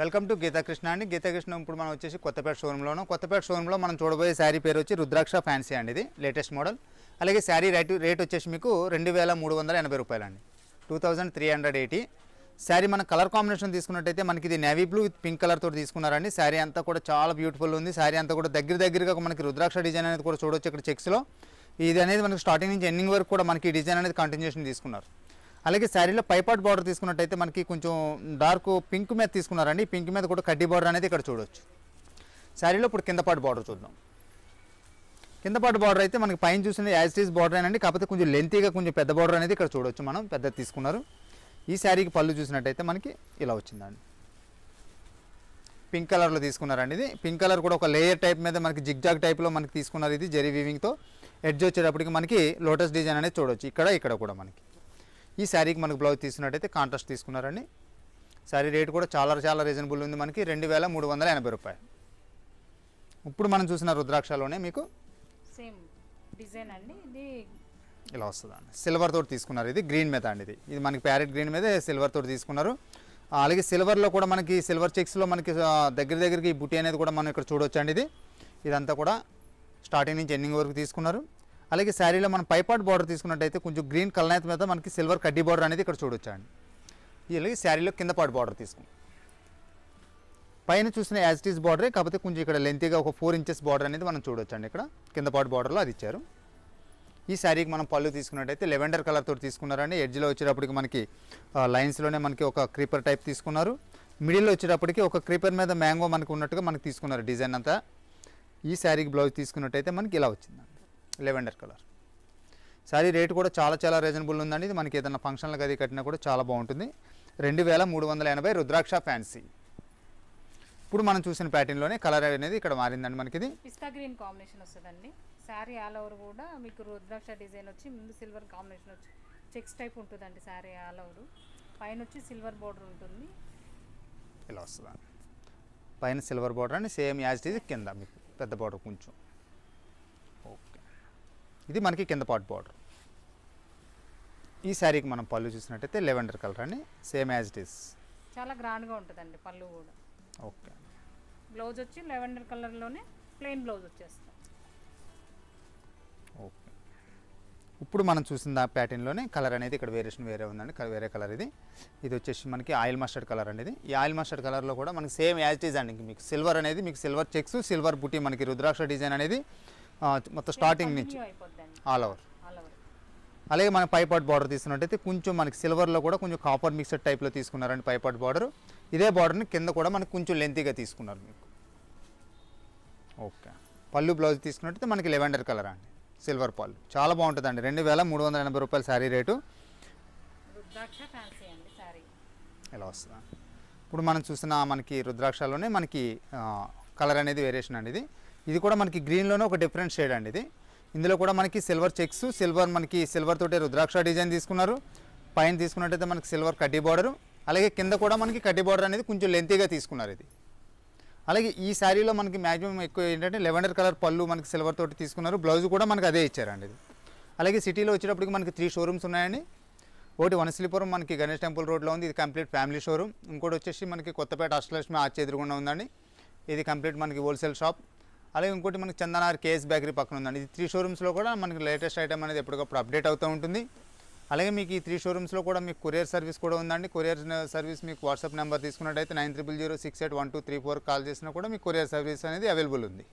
welcome to Geetha Krishna అండి గీతాకృష్ణ ఇప్పుడు మనం వచ్చేసి కొత్తపేట షోరూంలోను కొత్తపేట షోరూంలో మనం చూడబోయే శారీ పేరు వచ్చి రుద్రాక్ష ఫ్యాన్సీ అండి ఇది లేటెస్ట్ మోడల్ అలాగే శారీ రేట్ రేట్ వచ్చేసి మీకు రెండు వేల మూడు వందల ఎనభై రూపాయలండి two thousand three hundred eighty sari మన కలర్ కాంబినేషన్ తీసుకున్నట్టయితే మనకి ఇది navy blue with pink colour తోటి తీసుకున్నారండి శారీ అంతా కూడా చాలా బ్యూటిఫుల్ ఉంది శారీ అంతా కూడా దగ్గర దగ్గరగా మనకి రుద్రాక్ష డిజైన్ అనేది కూడా చూడవచ్చు ఇక్కడ చెక్స్లో ఇది అనేది మనకి స్టార్టింగ్ నుంచి ఎండింగ్ వరకు కూడా మనకి డిజైన్ అనేది కంటిన్యూషన్ తీసుకున్నారు అలాగే శారీలో పైపాట్ బార్డర్ తీసుకున్నట్టయితే మనకి కొంచెం డార్క్ పింక్ మీద తీసుకున్నారండి పింక్ మీద కూడా కడ్డీ బార్డర్ అనేది ఇక్కడ చూడవచ్చు శారీలో ఇప్పుడు కిందపాటు బార్డర్ చూద్దాం కిందపాటు బార్డర్ అయితే మనకి పైన చూసిన యాజ్ టీజ్ బార్డర్ అండి కాకపోతే కొంచెం లెంతీగా కొంచెం పెద్ద బార్డర్ అనేది ఇక్కడ చూడవచ్చు మనం పెద్ద తీసుకున్నారు ఈ శారీకి పళ్ళు చూసినట్టయితే మనకి ఇలా వచ్చిందండి పింక్ కలర్లో తీసుకున్నారండి ఇది పింక్ కలర్ కూడా ఒక లేయర్ టైప్ మీద మనకి జిగ్జాగ్ టైప్లో మనకి తీసుకున్నారు ఇది జెరీ వీవింగ్తో ఎడ్జ్ వచ్చేటప్పటికి మనకి లోటస్ డిజైన్ అనేది చూడవచ్చు ఇక్కడ ఇక్కడ కూడా మనకి ఈ శారీకి మనకు బ్లౌజ్ తీసుకున్నట్టయితే కాంట్రాస్ట్ తీసుకున్నారండి శారీ రేట్ కూడా చాలా చాలా రీజనబుల్ ఉంది మనకి రెండు వేల మూడు వందల ఎనభై రూపాయలు ఇప్పుడు మనం చూసిన రుద్రాక్షలోనే మీకు సేమ్ డిజైన్ అండి ఇది ఇలా వస్తుందండి సిల్వర్ తోటి తీసుకున్నారు ఇది గ్రీన్ మీద అండి ఇది ఇది మనకి ప్యారెట్ గ్రీన్ మీద సిల్వర్ తోటి తీసుకున్నారు అలాగే సిల్వర్లో కూడా మనకి సిల్వర్ చెక్స్లో మనకి దగ్గర దగ్గరికి బుట్టి అనేది కూడా మనం ఇక్కడ చూడొచ్చండి ఇది ఇదంతా కూడా స్టార్టింగ్ నుంచి ఎండింగ్ వరకు తీసుకున్నారు అలాగే శారీలో మనం పైపాట్ బార్డర్ తీసుకున్నట్టయితే కొంచెం గ్రీన్ కలనాయత మీద మనకి సిల్వర్ కడ్డీ బార్డర్ అనేది ఇక్కడ చూడొచ్చు అండి అలాగే శారీలో కింద పాటు బార్డర్ తీసుకుని పైన చూసిన యాజ్ టీస్ బార్డరే కాకపోతే కొంచెం ఇక్కడ లెంతీగా ఒక ఫోర్ ఇంచెస్ బార్డర్ అనేది మనం చూడొచ్చండి ఇక్కడ కింద పాటు బార్డర్లో అది ఇచ్చారు ఈ శారీకి మనం పళ్ళు తీసుకున్నట్టయితే లెవెండర్ కలర్ తోటి తీసుకున్నారండి ఎడ్జ్లో వచ్చేటప్పటికి మనకి లైన్స్లోనే మనకి ఒక క్రీపర్ టైప్ తీసుకున్నారు మిడిల్లో వచ్చేటప్పటికి ఒక క్రీపర్ మీద మ్యాంగో మనకు ఉన్నట్టుగా మనకి తీసుకున్నారు డిజైన్ అంతా ఈ శారీకి బ్లౌజ్ తీసుకున్నట్టయితే మనకి ఇలా వచ్చిందండి లెవెండర్ కలర్ శారీ రేటు కూడా చాలా చాలా రీజనబుల్ ఉందండి ఇది మనకి ఏదైనా ఫంక్షన్లకు అది కట్టినా కూడా చాలా బాగుంటుంది రెండు వేల మూడు వందల ఎనభై రుద్రాక్ష ఫ్యాన్సీ ఇప్పుడు మనం చూసిన ప్యాటర్న్లోనే కలర్ అనేది ఇక్కడ మారిందండి మనకి ఇది పిస్తా గ్రీన్ కాంబినేషన్ వస్తుందండి శారీ ఆల్ ఓవర్ కూడా మీకు రుద్రాక్ష డిజైన్ వచ్చి ముందు సిల్వర్ కాంబినేషన్ వచ్చి చెక్స్ టైప్ ఉంటుందండి శారీ ఆల్ ఓవర్ పైన వచ్చి సిల్వర్ బోర్డర్ ఉంటుంది ఇలా వస్తుందండి పైన సిల్వర్ బోర్డర్ అండి సేమ్ యాజ్ ఇది కింద మీకు పెద్ద బోర్డర్ కొంచెం ఇది మనకి కింద పాటు బార్డర్ ఈ శారీకి మనం పళ్ళు చూసినట్టయితే లెవెండర్ కలర్ అని సేమ్ యాజ్ ఇట్ ఈస్ చాలా గ్రాండ్గా ఉంటుందండి పళ్ళు కూడా ఓకే బ్లౌజ్ వచ్చి లెవెండర్ కలర్లోనే ప్లెయిన్ బ్లౌజ్ వచ్చేస్తుంది ఓకే ఇప్పుడు మనం చూసిన ప్యాటర్న్లోనే కలర్ అనేది ఇక్కడ వేరియేషన్ వేరే ఉందండి వేరే కలర్ ఇది ఇది వచ్చేసి మనకి ఆయిల్ మస్టర్డ్ కలర్ అనేది ఈ ఆయిల్ మస్టర్డ్ కలర్లో కూడా మనకి సేమ్ యాజ్ ఇట్ ఈజ్ అండి మీకు సిల్వర్ అనేది మీకు సిల్వర్ చెక్స్ సిల్వర్ బుటీ మనకి రుద్రాక్ష డిజైన్ అనేది మొత్తం స్టార్టింగ్ నుంచి ఆల్ ఓవర్ అలాగే మనం పైపాట్ బార్డర్ తీసుకున్నట్టయితే కొంచెం మనకి సిల్వర్లో కూడా కొంచెం కాపర్ మిక్సర్ టైప్లో తీసుకున్నారండి పైపాట్ బార్డర్ ఇదే బార్డర్ని కింద కూడా మనకు కొంచెం లెంతీగా తీసుకున్నారు మీకు ఓకే పళ్ళు బ్లౌజ్ తీసుకున్నట్టయితే మనకి లెవెండర్ కలర్ అండి సిల్వర్ పళ్ళు చాలా బాగుంటుందండి రెండు వేల మూడు వందల ఎనభై రూపాయల శారీ రేటు ఇలా వస్తుందా ఇప్పుడు మనం చూసిన మనకి రుద్రాక్షలోనే మనకి కలర్ అనేది వేరియేషన్ అండి ఇది ఇది కూడా మనకి గ్రీన్లోనే ఒక డిఫరెంట్ షేడ్ అండి ఇది ఇందులో కూడా మనకి సిల్వర్ చెక్స్ సిల్వర్ మనకి సిల్వర్ తోటే రుద్రాక్ష డిజైన్ తీసుకున్నారు పైన తీసుకున్నట్టయితే మనకి సిల్వర్ కడ్డీ బార్డరు అలాగే కింద కూడా మనకి కడ్డీ బార్డర్ అనేది కొంచెం లెంతీగా తీసుకున్నారు ఇది అలాగే ఈ శారీలో మనకి మ్యాక్సిమం ఎక్కువ ఏంటంటే లెవెండర్ కలర్ పళ్ళు మనకి సిల్వర్ తోటి తీసుకున్నారు బ్లౌజ్ కూడా మనకి అదే ఇచ్చారండి ఇది అలాగే సిటీలో వచ్చేటప్పటికి మనకి త్రీ షోరూమ్స్ ఉన్నాయండి ఒకటి వనశిలిపురం మనకి గణేష్ టెంపుల్ రోడ్లో ఉంది ఇది కంప్లీట్ ఫ్యామిలీ షోరూమ్ ఇంకోటి వచ్చేసి మనకి కొత్తపేట అష్టలక్ష్మి ఆర్చి ఎదురుగుండా ఉందండి ఇది కంప్లీట్ మనకి హోల్సేల్ షాప్ అలాగే ఇంకోటి మనకి చందనార్ కేఎస్ బేకరీ పక్కన ఉందండి ఇది త్రీ షోరూమ్స్లో కూడా మనకి లేటెస్ట్ ఐటమ్ అనేది ఎప్పటికప్పుడు అప్డేట్ అవుతూ ఉంటుంది అలాగే మీకు ఈ త్రీ షోరూమ్స్లో కూడా మీకు కొరియర్ సర్వీస్ కూడా ఉందండి కొరియర్ సర్వీస్ మీకు వాట్సాప్ నెంబర్ తీసుకున్నట్టయితే nine triple zero six eight one two three four call చేసినా కూడా మీకు కొరియర్ సర్వీస్ అనేది అవైలబుల్ ఉంది